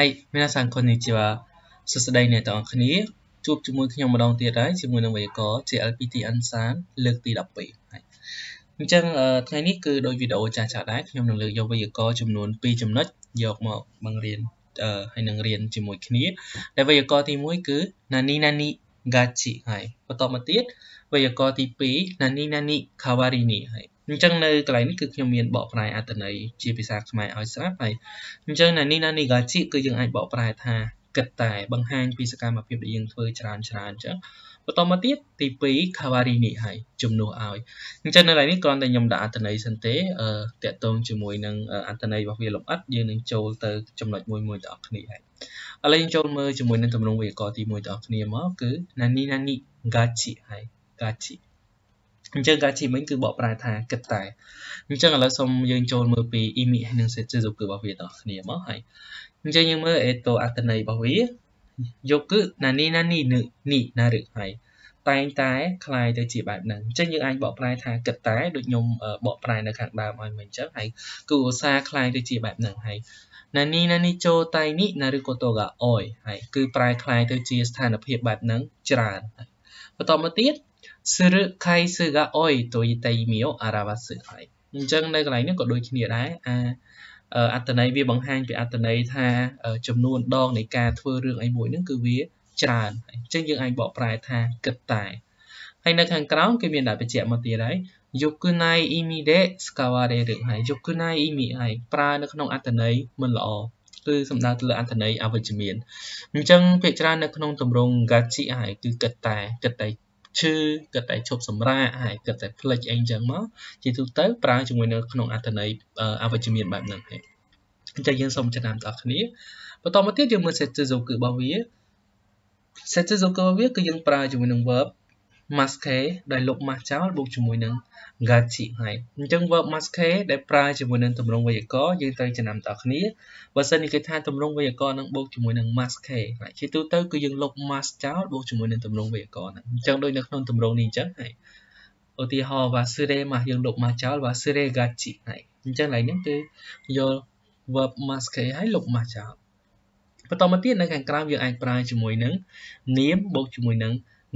ហើយ皆さんこんにちはសួស្តីអ្នកទាំងអស់គ្នាជួបជាមួយខ្ញុំម្ដងទៀតហើយជាមួយនឹងវេកោ JLPT Ansan លើកទី12ហើយអញ្ចឹងថ្ងៃនេះគឺដោយវីដេអូចាស់ចាស់ដែរខ្ញុំនឹងលើកយកវេយ្យាករណ៍ចំនួន2ចំណុចយកមកបង្រៀនហើយនឹងរៀនជាមួយគ្នាដែលវេយ្យាករណ៍ទី1គឺ nani nani gachi ហើយបន្តមកទៀតវេយ្យាករណ៍ទី2 nani nani kawari ni ហើយអញ្ចឹងនៅកន្លែងនេះគឺខ្ញុំមានបកប្រែអត្ថន័យជាភាសាខ្មែរឲ្យស្រាប់ហើយអញ្ចឹងណានេះណានីកាជីគឺយើងអាចបកប្រែថាគិតតែ បង្ហាញពីសកម្មភាពដែលយើងធ្វើច្រើនច្រើនអញ្ចឹងបន្តមកទៀតទី2 Kawari នេះហើយជំនួសឲ្យអញ្ចឹងនៅកន្លែងនេះគ្រាន់តែខ្ញុំដាក់អត្ថន័យសិនទេអឺតកតងជាមួយនឹងអត្ថន័យរបស់វាលំអិតយើងនឹងចូលទៅចំណុចមួយមួយទាំងអស់គ្នាហើយឥឡូវយើងចូលមើលជាមួយនឹងទម្រង់វេយ្យាករណ៍ទី1ទាំងអស់គ្នាមកគឺ Nani Nani Gachi ហើយ Gachi អញ្ចឹងការជីមិញគឺបកប្រែថាគិតតែអញ្ចឹងឥឡូវសូមយើងចូលមើលពី image និង sensitivity របស់វាដល់គ្នាមកហើយអញ្ចឹងយើងមើល eto អត្ថន័យរបស់វាយកគឺណានីណានីនឹងនេះណាឬហើយតែងតែคล้ายទៅជាបែបហ្នឹងអញ្ចឹងយើងអាចបកប្រែថាគិតតែដូចខ្ញុំបកប្រែនៅខាងដើមឲ្យមិញអញ្ចឹងហើយគឺឧស្សាហ៍คล้ายទៅជាបែបហ្នឹងហើយណានីណានីចូលតៃនេះណាឬក៏តូកាអយហើយគឺប្រែคล้ายទៅជាស្ថានភាពបែបហ្នឹងច្រើនបន្តមកទៀតする回数が多いといった意味を表すហើយអញ្ចឹងនៅកន្លែងនេះក៏ដូចគ្នាដែរអាអត្តន័យវាបង្ហាញពីអត្តន័យថាចំនួនដងនៃការធ្វើរឿងអីមួយហ្នឹងគឺវាច្រើនអញ្ចឹងយើងអាចបកប្រែថាគិតតែហើយនៅខាងក្រោមគឺមានដាក់បញ្ជាក់មកទៀតហើយយកគឺណៃអ៊ីមីដេស្កាវ៉ារេរឿងហើយយកគឺណៃអ៊ីមីហើយប្រើនៅក្នុងអត្តន័យមិនល្អគឺសំដៅទៅលើអត្តន័យអវិជ្ជមានអញ្ចឹងភាគច្រើននៅក្នុងទម្រង់ gachi ហើយគឺគិតតែគិតតែឈឺគិតតែឈប់សម្រាកហើយគិតតែភ្លេចអីចឹងមកជាទូទៅ ប្រើជាមួយនៅក្នុងអត្ថន័យអវិជ្ជមានបែបហ្នឹងហេអញ្ចឹងយើងសូមចំណាំបងប្អូនគ្នាបន្តមកទៀតយើងមើល setsuzoku របស់វា setsuzoku របស់វាគឺយើងប្រើជាមួយនឹង verb maske ដែលលុបម៉ាស់ចោលបូកជាមួយនឹង gachi ហើយអញ្ចឹង verb maske ដែលប្រើជាមួយនឹងទម្រង់វេយ្យាករណ៍យើងត្រូវចំណាំតគ្នាបើសិនជាគេថាទម្រង់វេយ្យាករណ៍នឹងបូកជាមួយនឹង maske ហើយជាទូទៅគឺយើងលុប mask ចោលបូកជាមួយនឹងទម្រង់វេយ្យាករណ៍ហ្នឹងអញ្ចឹងដូចនៅក្នុងទម្រង់នេះអញ្ចឹងហើយឧទាហរណ៍ wasure មកយើងលុប mask ចោល wasure gachi ហើយអញ្ចឹងឡើយហ្នឹងគឺយក verb maske ហើយលុប mask ចោលបន្តមកទៀតនៅខាងក្រោមយើងអាចប្រើជាមួយនឹងនាមបូកជាមួយនឹង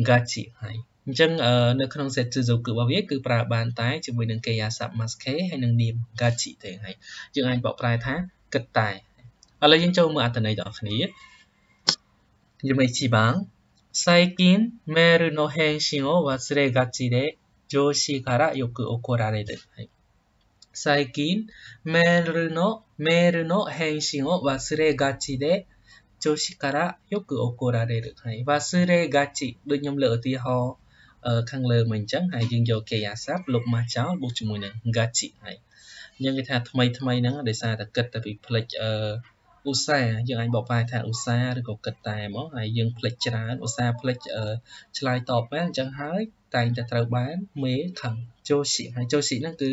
gachi ហើយអញ្ចឹងនៅក្នុង Setsuzoku របស់វាគឺប្រើបានតែជាមួយនឹង Keiya Submaske ហើយនឹង Nim Gachi ទេហើយយើងអាចបកប្រែថាគិតតែឥឡូវយើងចូលមើលអត្ថន័យដល់គ្នា夢一番最近メールの返信を忘れがちで上司からよく怒られる、はい、最近メールのメールの返信を忘れがちで上司からよく怒られる、はい、忘れがちដូចខ្ញុំលើកឧទាហរណ៍ខាងលើមកអញ្ចឹងហើយយើងយក key sub លុបម៉ាស់ចោលបូកជាមួយនឹង gachi ហើយយើងគេថាថ្មីថ្មីហ្នឹងដោយសារតែគិតតែពីផ្លិចអឺឧស្សាហ៍យើងអាចបកប្រែថាឧស្សាហ៍ឬក៏គិតតែហ្មងហើយយើងផ្លិចច្រើនឧស្សាហ៍ផ្លិចឆ្លើយតបបានអញ្ចឹងហើយតែងតែត្រូវបានមេខឹងចូលស៊ីហើយចូលស៊ីហ្នឹងគឺ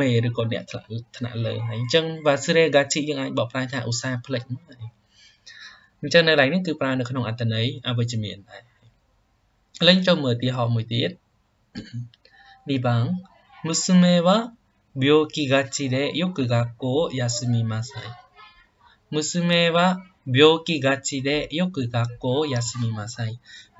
មេឬក៏អ្នកថ្នាក់លើហើយអញ្ចឹង vasire gachi យើងអាចបកប្រែថាឧស្សាហ៍ផ្លិចហ្នឹងហើយអញ្ចឹងនៅឡើយនេះគឺប្រើនៅក្នុងអត្តន័យអវិជ្ជមានដែរលេងចូលមើលឧទាហរណ៍មួយទៀត2番娘は病気がちでよく学校を休みなさい娘は病気がちでよく学校を休みなさい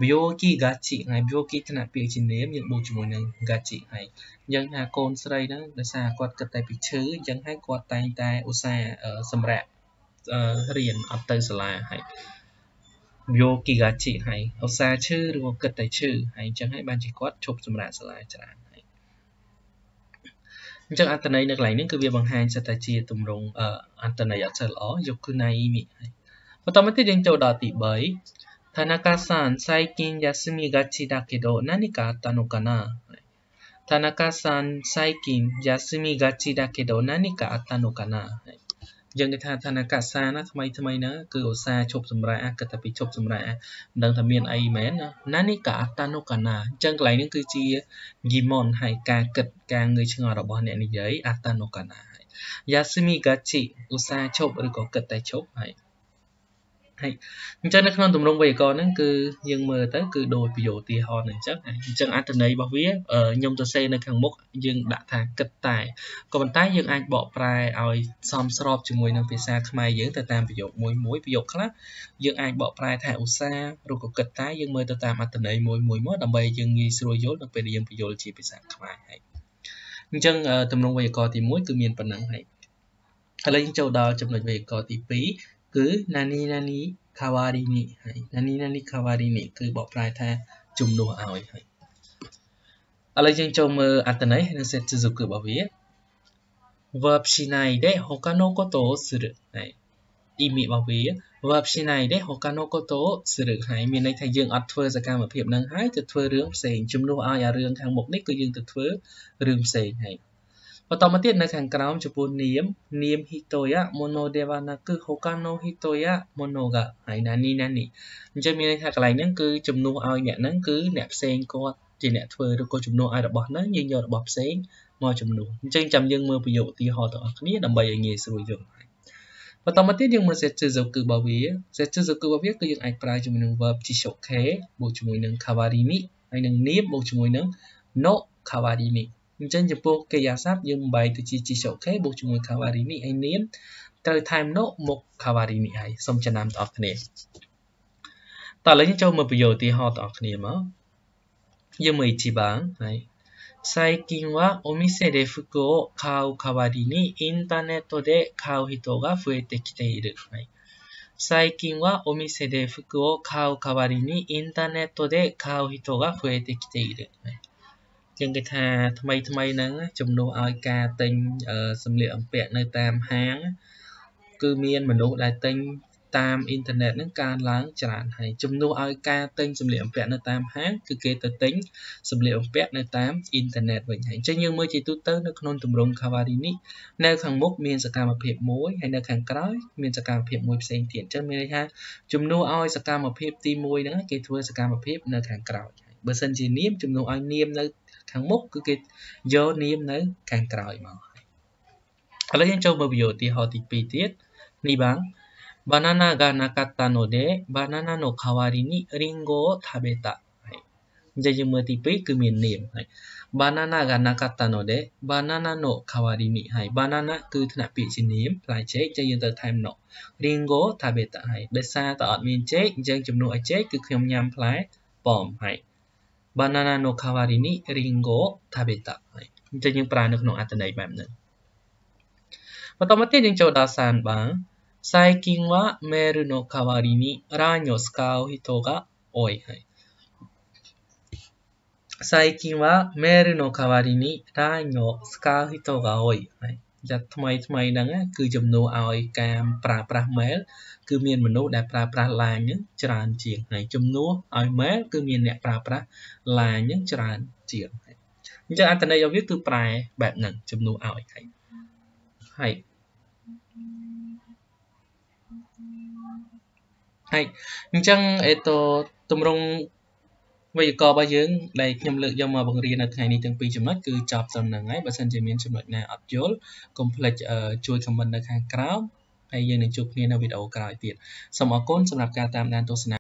病気がちថ្ងៃ病気ថ្នាក់ពាក្យជានាមយើងបូកជាមួយនឹងがちហើយយើងថាកូនស្រីហ្នឹងដោយសារគាត់គិតតែពីឈឺអញ្ចឹងហើយគាត់តែងតែឧស្សាហ៍សម្រាប់រៀនអត់ទៅសាលាហើយយកគីហ្គាជីហើយឧស្សាហ៍ឈឺឬក៏គិតតែឈឺហើយអញ្ចឹងហើយបានជាគាត់ឈប់សម្រាកសាលាច្រើនហើយអញ្ចឹងអត្តន័យនៅកន្លែងនេះគឺវាបង្ហាញសិតតែជាទម្រង់អត្តន័យអត់សូវល្អយកគឺណៃមីហើយបន្តមកទៀតយើងចូលដល់ទី3 Tanaka-san 最近休みがちだけど何かあったのかな Tanaka-san 最近休みがちだけど何かあったのかなはいយើងនិយាយថាឋានៈកាសាណាថ្មី ថ្មីហ្នឹងគឺឧស្សាហ៍ឈប់សម្រាកគិតតែពីឈប់សម្រាកមិនដឹងថាមានអីមែនណានេះក៏អត្តនុកណាអញ្ចឹងកន្លែងនេះគឺជាយីមនហើយការគិតការងើយឆ្ងល់របស់អ្នកនិយាយអត្តនុកណាយ៉ាស៊ីមីកាជីឧស្សាហ៍ឈប់ឬក៏គិតតែឈប់ហើយហើយអញ្ចឹងនៅក្នុងទម្រង់វេយ្យាករណ៍ហ្នឹងគឺយើងមើលទៅគឺដូចប្រយោគទាហរណ៍ហ្នឹងអញ្ចឹងអញ្ចឹងអត្ថន័យរបស់វាខ្ញុំទៅសេនៅខាងមុខយើងដាក់ថាគិតតែក៏ប៉ុន្តែយើងអាចបកប្រែឲ្យសមស្របជាមួយនឹងភាសាខ្មែរយើងទៅតាមប្រយោគមួយមួយប្រយោគខ្លះយើងអាចបកប្រែថាឧស្សាហ៍ឬក៏គិតតែយើងមើលទៅតាមអត្ថន័យមួយមួយមកដើម្បីយើងងាយស្រួលយល់នៅពេលដែលយើងពយល់ជាភាសាខ្មែរហើយអញ្ចឹងទម្រង់វេយ្យាករណ៍ទី1គឺមានប៉ុណ្ណឹងហើយឥឡូវយើងចូលដល់ចំណុចវេយ្យាករណ៍ទី2គឺណានីណានីខាវ៉ារីនីហើយណានីណានីខាវ៉ារីនីគឺបកប្រែថាជំនួសឲ្យហើយឥឡូវយើងចូលមើលអត្ថន័យនិងសេតសុគរបស់វា verb しないで他のことをするហើយអ៊ីមីរបស់វា verb しないで他のことをするហើយមានន័យថាយើងអត់ធ្វើសកម្មភាពនឹងហើយទៅធ្វើរឿងផ្សេងជំនួសឲ្យអារឿងខាងមុខនេះគឺយើងទៅធ្វើរឿងផ្សេងហើយបន្តមកទៀតនៅខាងក្រោមចំពោះនាមនាម Hitoya Mono Deva Naku Hoka no Hitoya Mono ga ហើយណានេះណានេះអញ្ចឹងមានន័យថាកន្លែងហ្នឹងគឺជំនួសឲ្យអ្នកហ្នឹងគឺអ្នកផ្សេងគាត់ជាអ្នកធ្វើឬក៏ជំនួសឲ្យរបស់ហ្នឹងយើងយករបស់ផ្សេងមកជំនួសអញ្ចឹងចាំយើងមើលប្រយោគឧទាហរណ៍ទាំងអស់គ្នាដើម្បីឲ្យងាយស្រួលយល់បន្តមកទៀតយើងមើល setsuzu គឺបវា setsuzu គឺបវាគឺយើងអាចប្រើជាមួយនឹង verb ជា shoke បូកជាមួយនឹង kawarimi ហើយនឹង nib បូកជាមួយនឹង no kawarimi អញ្ចឹងចំពោះកិយាសព្ទយើងបែកទៅជាបូកជាមួយ Kawari នេះឯនាមត្រូវនោះមក Kawari នេះហើយសូមចំណាំបងប្អូនគ្នាតឥឡូវយើងចូលមើលប្រយោគឧទាហរណ៍បងប្អូនគ្នាមកយើងមើលហើយ最近はお店で服を買う代わりにインターネットで買う人が増えてきている。はい、最近はお店で服を買う代わりにインターネットで買う人が増えてきている。はい、ជាងគេថាថ្មីថ្មីហ្នឹងជំនួសឲ្យការទិញសម្លៀកបំពាក់នៅតាមហាងគឺមានមនុស្សដែលទិញតាមអ៊ីនធឺណិតហ្នឹងកើនឡើងច្រើនហើយជំនួសឲ្យការទិញសម្លៀកបំពាក់នៅតាមហាងគឺគេទៅទិញសម្លៀកបំពាក់នៅតាមអ៊ីនធឺណិតវិញហើយអញ្ចឹងយើងមើលជាទូទៅនៅក្នុងទម្រង់ Cavari នេះនៅខាងមុខមានសកម្មភាពមួយហើយនៅខាងក្រោយមានសកម្មភាពមួយផ្សេងទៀតអញ្ចឹងមានន័យថាជំនួសឲ្យសកម្មភាពទី1ហ្នឹងគេធ្វើសកម្មភាពនៅខាងក្រោយបើសិនជានាមជំនួសឲ្យនាមនៅខាងមុខគឺគេយកនាមនៅខាងក្រោយមកឥឡូវយើងចូលមើលវីដេអូឧទាហរណ៍ទី2ទៀតនេះបាទ banana がなかったので banana の代わりにリンゴを食べたអញ្ចឹងយើងមើលទី2គឺមាននាមហើយ banana がなかったので banana の代わりにហើយ banana គឺថ្នាក់ពាក្យជានាមផ្លែចេកអញ្ចឹងយើងត្រូវថែម no ringo tabeta ហើយដោយសារតែអត់មានចេកអញ្ចឹងជំនួសឲ្យចេកគឺខ្ញុំញ៉ាំផ្លែប៉មហើយバナナの代わりにリンゴを食べた。はい、またまてにちょう3番。最近はメールの代わりにラン n を使う人が多い。はい、最近はメールの代わりにラ i n を使う人が多い。はいថ្មីថ្មីហ្នឹងគឺជំនួសឲ្យការប្រើប្រាស់ mail គឺមានមនុស្សដែលប្រើប្រាស់ LINE ហ្នឹងច្រើនជាងហើយជំនួសឲ្យ mail គឺមានអ្នកប្រើប្រាស់ LINE ហ្នឹងច្រើនជាងអញ្ចឹងអត្ថន័យរបស់វាគឺប្រែបែបហ្នឹងជំនួសឲ្យហើយហើយហើយអញ្ចឹងអេតូទម្រង់វេយ្យាករណ៍របស់យើងដែលខ្ញុំលើកយកមកបង្រៀននៅថ្ងៃនេះទាំងពីរចំណុចគឺចប់ត្រឹមហ្នឹងហើយបើសិនជាមានចំណុចណាអត់យល់កុំភ្លេចជួយ comment នៅខាងក្រោមហើយយើងនឹងជួបគ្នានៅវីដេអូក្រោយទៀតសូមអរគុណសម្រាប់ការតាមដានទស្សនា